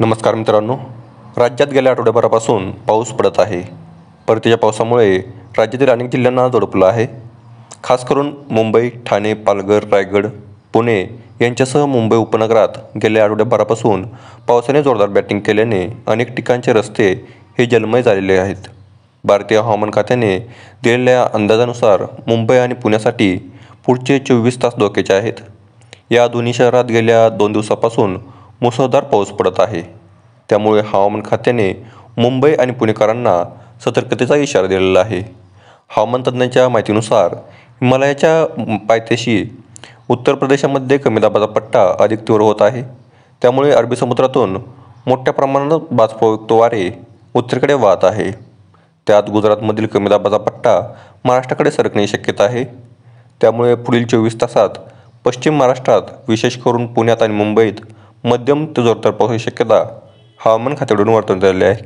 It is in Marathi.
नमस्कार मित्रांनो राज्यात गेल्या आठवड्याभरापासून पाऊस पडत आहे परतीच्या पावसामुळे राज्यातील अनेक जिल्ह्यांना जोडपलं आहे खास करून मुंबई ठाणे पालघर रायगड पुणे यांच्यासह मुंबई उपनगरात गेल्या आठवड्याभरापासून पावसाने जोरदार बॅटिंग केल्याने अनेक ठिकाणचे रस्ते हे जलमय झालेले आहेत भारतीय हवामान खात्याने दिलेल्या अंदाजानुसार मुंबई आणि पुण्यासाठी पुढचे चोवीस तास धोक्याचे आहेत या दोन्ही शहरात गेल्या दोन दिवसापासून मुसळधार पाऊस पडत आहे त्यामुळे हवामान खात्याने मुंबई आणि पुणेकरांना सतर्कतेचा इशारा दिलेला आहे हवामान तज्ज्ञांच्या माहितीनुसार हिमालयाच्या पायथ्याशी उत्तर प्रदेशामध्ये कमी दाबाचा पट्टा अधिक तीव्र होत आहे त्यामुळे अरबी समुद्रातून मोठ्या प्रमाणात बाष्पयुक्त वारे उत्तरेकडे वाहत आहे त्यात गुजरातमधील कमी दाबाचा पट्टा महाराष्ट्राकडे सरकण्याची शक्यता आहे त्यामुळे पुढील चोवीस तासात पश्चिम महाराष्ट्रात विशेष करून पुण्यात आणि मुंबईत मध्यम जोरदार पावसाची शक्यता हवामान खात्याकडून वर्तवण्यात आली आहे